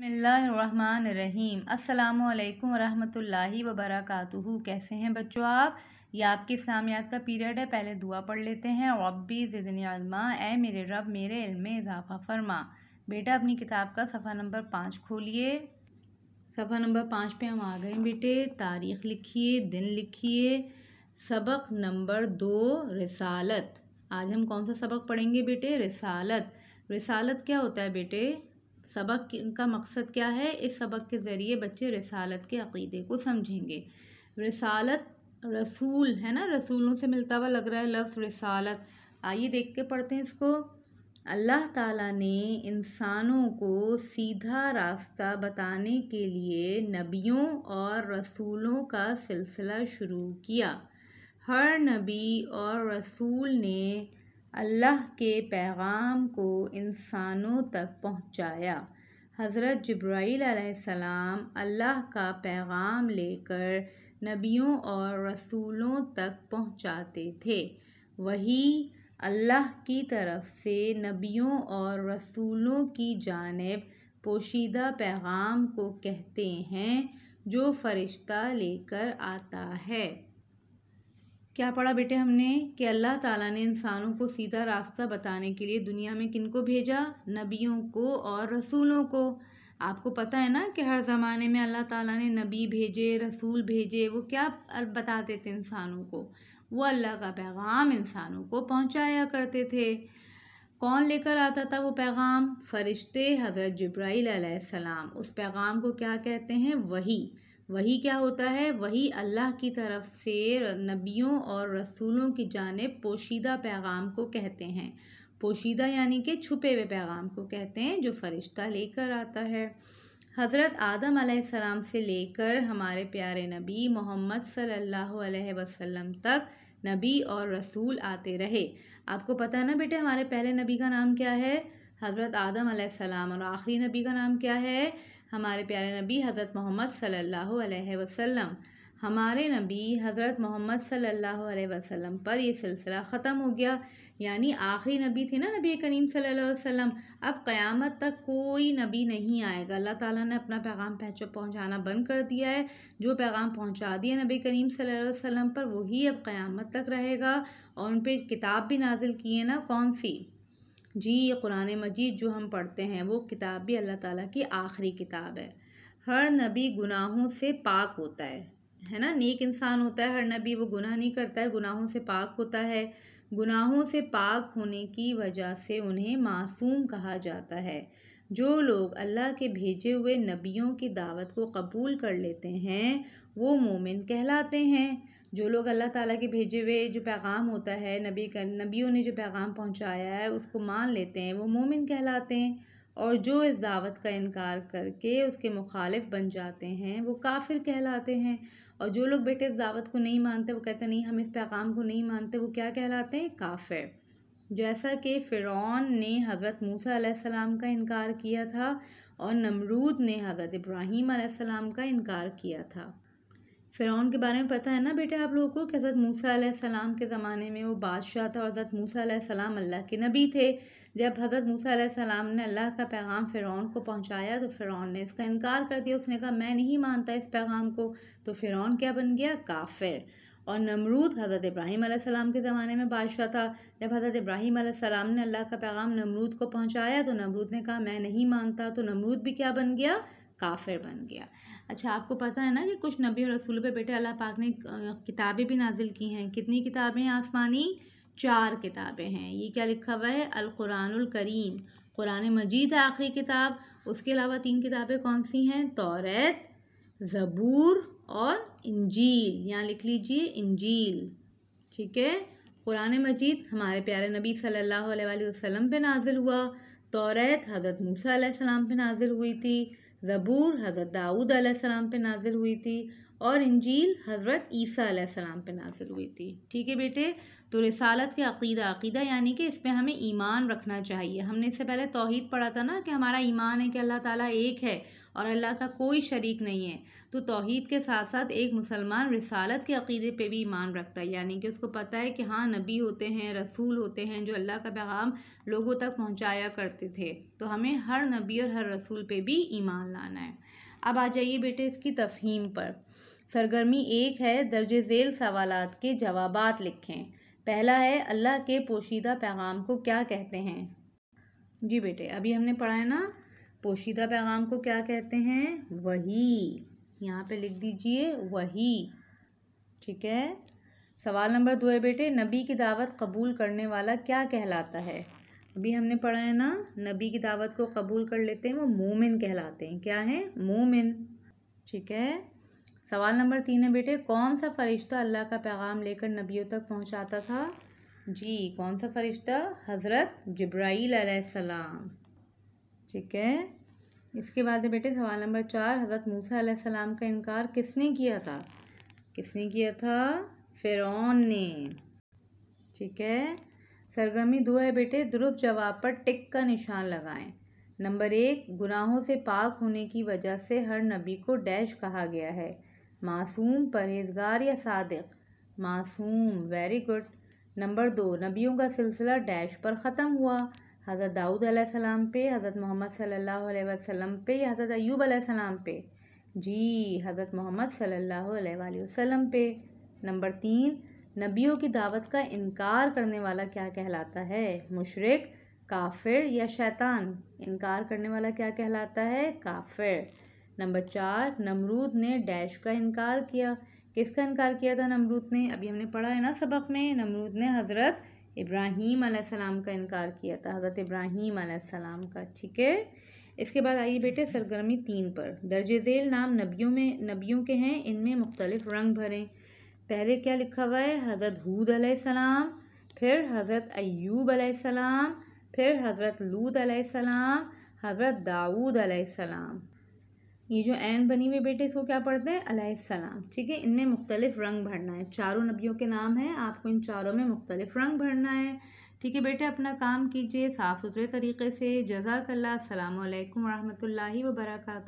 बसमीम अल्लाम व वबरकातुहू कैसे हैं बच्चों आप ये आपके इस्लामियात का पीरियड है पहले दुआ पढ़ लेते हैं रबी ज़िदनी अलमा ए मेरे रब मेरे इल्म में इजाफ़ा फरमा बेटा अपनी किताब का सफ़ा नंबर पाँच खोलिए सफ़ा नंबर पाँच पे हम आ गए बेटे तारीख़ लिखिए दिन लिखिए सबक नंबर दो रिसालत आज हम कौन सा सबक पढ़ेंगे बेटे रिसालत रिसालत क्या होता है बेटे सबक का मकसद क्या है इस सबक के ज़रिए बच्चे रसालत के अकीदे को समझेंगे रसालत रसूल है ना रसूलों से मिलता हुआ लग रहा है लफ्ज़ रसालत आइए देख के पढ़ते हैं इसको अल्लाह ताला ने इंसानों को सीधा रास्ता बताने के लिए नबियों और रसूलों का सिलसिला शुरू किया हर नबी और रसूल ने अल्लाह के पैगाम को इंसानों तक पहुँचाया हज़रत जब्राईसम अल्लाह का पैगाम लेकर नबियों और रसूलों तक पहुँचाते थे वही अल्लाह की तरफ से नबियों और रसूलों की जानब पोशीदा पैगाम को कहते हैं जो फ़रिश्ता लेकर आता है क्या पढ़ा बेटे हमने कि अल्लाह ताला ने इंसानों को सीधा रास्ता बताने के लिए दुनिया में किन को भेजा नबियों को और रसूलों को आपको पता है ना कि हर ज़माने में अल्लाह ताला ने नबी भेजे रसूल भेजे वो क्या बताते थे इंसानों को वो अल्लाह का पैगाम इंसानों को पहुंचाया करते थे कौन लेकर आता था वो पैगाम फरिश्ते हज़रत जब्राईल सलाम उस पैगाम को क्या कहते हैं वही वही क्या होता है वही अल्लाह की तरफ से नबियों और रसूलों की जानब पोशीदा पैगाम को कहते हैं पोशीदा यानी कि छुपे हुए पैगाम को कहते हैं जो फ़रिश्ता लेकर आता है हज़रत आदम आसमाम से लेकर हमारे प्यारे नबी मोहम्मद सल्लल्लाहु अलैहि वसल्लम तक नबी और रसूल आते रहे आपको पता है ना बेटे हमारे पहले नबी का नाम क्या है हज़रत आदम सलाम और आखिरी नबी का नाम क्या है हमारे प्यारे नबी हज़रत मोहम्मद सल्लल्लाहु अलैहि वसल्लम हमारे नबी हज़रत मोहम्मद सल्लल्लाहु अलैहि वसल्लम पर यह सिलसिला ख़त्म हो गया यानी आखिरी नबी थे ना नबी करीम सल्लल्लाहु अलैहि वसल्लम अब क़यामत तक कोई नबी नहीं आएगा अल्लाह ताला ने अपना पैगाम पहुँचाना बंद कर दिया है जो पैगाम पहुँचा दिया नबी करीम सल्लल्लाहु अलैहि वसल्लम पर वही अब क़यामत तक रहेगा और उन पर किताब भी नाजिल किए ना कौन सी जी ये कुरान मजीद जो हम पढ़ते हैं वो किताब भी अल्लाह ताला की आखिरी किताब है हर नबी गुनाहों से पाक होता है है ना नेक इंसान होता है हर नबी वो गुनाह नहीं करता है गुनाहों से पाक होता है गुनाहों से पाक होने की वजह से उन्हें मासूम कहा जाता है जो लोग अल्लाह के भेजे हुए नबियों की दावत को कबूल कर लेते हैं वो मोमिन कहलाते हैं जो लोग अल्लाह ताला के भेजे हुए जो पैगाम होता है नबी का नबियों ने जो पैगाम पहुंचाया है उसको मान लेते हैं वो मोमिन कहलाते हैं और जो इस दावत का इनकार करके उसके मुखालिफ बन जाते हैं वो काफिर कहलाते हैं और जो लोग बेटे इस दावत को नहीं मानते वो कहते नहीं हम इस पैगाम को नहीं मानते वो क्या कहलाते हैं काफिर जैसा कि फ़िरौन ने हज़रत मूसा सलाम का इनकार किया था और नमरूद ने हज़रत इब्राहीम का इनकार किया था फ़िरौन के बारे में पता है ना बेटे आप लोगों को कि हज़रत मूसा सलाम के ज़माने में वो बादशाह था और हज़रत मूसा सलाम अल्लाह के नबी थे जब हज़रत मूसा सलाम ने अल्लाह का पैगाम फ़िरौन को पहुंचाया तो फ़िरौन ने इसका इनकार कर दिया उसने कहा मैं नहीं मानता इस पैगाम को तो फ़िरौन क्या बन गया काफिर और नमरूद हज़रत इब्राहीम सलाम के ज़माने में बादशाह था जब हज़रत इब्राहीम सलाम ने अल्लाह का पैगाम नमरूद को पहुँचाया तो नमरूद ने कहा मैं नहीं मानता तो नमरूद भी क्या बन गया काफिर बन गया अच्छा आपको पता है ना कि कुछ नबी और रसूल पे बेटे अल्लाह पाक ने किताबें भी नाजिल की हैं कितनी किताबें हैं आसमानी चार किताबें हैं ये क्या लिखा हुआ है अलकुरानकरीम कुरान मजीद है आखिरी किताब उसके अलावा तीन किताबें कौन सी हैं तौरत ज़बूर और इंजील यहाँ लिख लीजिए इंजील ठीक है कुरान मजीद हमारे प्यारे नबी सल्लल्लाहु अलैहि वसल्लम पे नाजिल हुआ तौरत हज़रत मूसा सलाम पे नाजिल हुई थी ज़बूर हज़रत दाऊद आसमाम पे नाजिल हुई थी और इंजील हज़रत ईसा आसमाम पे नाजिल हुई थी ठीक है बेटे तो रसालत के अकीदा अकीदा यानी कि इस पर हमें ईमान रखना चाहिए हमने इससे पहले तोहद पढ़ा था ना कि हमारा ईमान है कि अल्लाह ताला एक है और अल्लाह का कोई शरीक नहीं है तो तोहद के साथ साथ एक मुसलमान रसालत के अकीदे पे भी ईमान रखता है यानी कि उसको पता है कि हाँ नबी होते हैं रसूल होते हैं जो अल्लाह का पैगाम लोगों तक पहुँचाया करते थे तो हमें हर नबी और हर रसूल पर भी ईमान लाना है अब आ जाइए बेटे इसकी तफहीम पर सरगर्मी एक है दर्ज झेल सवाल के जवाब लिखें पहला है अल्लाह के पोशीदा पैगाम को क्या कहते हैं जी बेटे अभी हमने पढ़ा है ना पोशीदा पैगाम को क्या कहते हैं वही यहाँ पे लिख दीजिए वही ठीक है सवाल नंबर दो है बेटे नबी की दावत कबूल करने वाला क्या कहलाता है अभी हमने पढ़ा है ना नबी की दावत को कबूल कर लेते हैं वो मोमिन कहलाते हैं क्या है मोमिन ठीक है सवाल नंबर तीन है बेटे कौन सा फ़रिश्ता अल्लाह का पैगाम लेकर नबियों तक पहुंचाता था जी कौन सा फ़रिश्ता हज़रत जब्राईल सलाम ठीक है इसके बाद है बेटे सवाल नंबर चार हज़रत मूसा सलाम का इनकार किसने किया था किसने किया था फ़िरौन ने ठीक है सरगर्मी दो है बेटे दुरुस्त जवाब पर टिक का निशान लगाएं नंबर एक गुनाहों से पाक होने की वजह से हर नबी को डैश कहा गया है मासूम परहेजगार या सादिक मासूम वेरी गुड नंबर दो नबियों का सिलसिला डैश पर ख़त्म हुआ हज़रत दाऊद सलाम पे हज़रत मोहम्मद सल्लल्लाहु अलैहि वसल्लम पे या हज़रत अयूब सलाम पे जी हज़रत मोहम्मद सल्लल्लाहु अलैहि वसल्लम पे नंबर तीन नबियों की दावत का इनकार करने वाला क्या कहलाता है मुशरक काफिर या शैतान इनकार करने वाला क्या कहलाता है काफिर नंबर चार नमरूद ने डैश का इनकार किया किसका इनकार किया था नमरूद ने अभी हमने पढ़ा है ना सबक में नमरूद ने हज़रत इब्राहीम आसमाम का इनकार किया था हज़रत इब्राहीम आसमाम का ठीक है इसके बाद आइए बेटे सरगर्मी तीन पर दर्ज झेल नाम नबियों में नबियों के हैं इनमें मुख्तलिफ रंग भरें पहले क्या लिखा हुआ है हज़रत हूद आसमाम फिर हज़रत ऐब आसमाम फिर हज़रत लूद आसमाम हज़रत दाऊद आसमाम ये जो एन बनी हुई बेटे इसको क्या पढ़ते हैं अलैहिस्सलाम ठीक है इनमें मुख्तलिफ रंग भरना है चारों नबियों के नाम हैं आपको इन चारों में मुख्तलिफ रंग भरना है ठीक है बेटे अपना काम कीजिए साफ़ सुथरे तरीके से जजाकल्ला अल्लाम वरहमल वर्का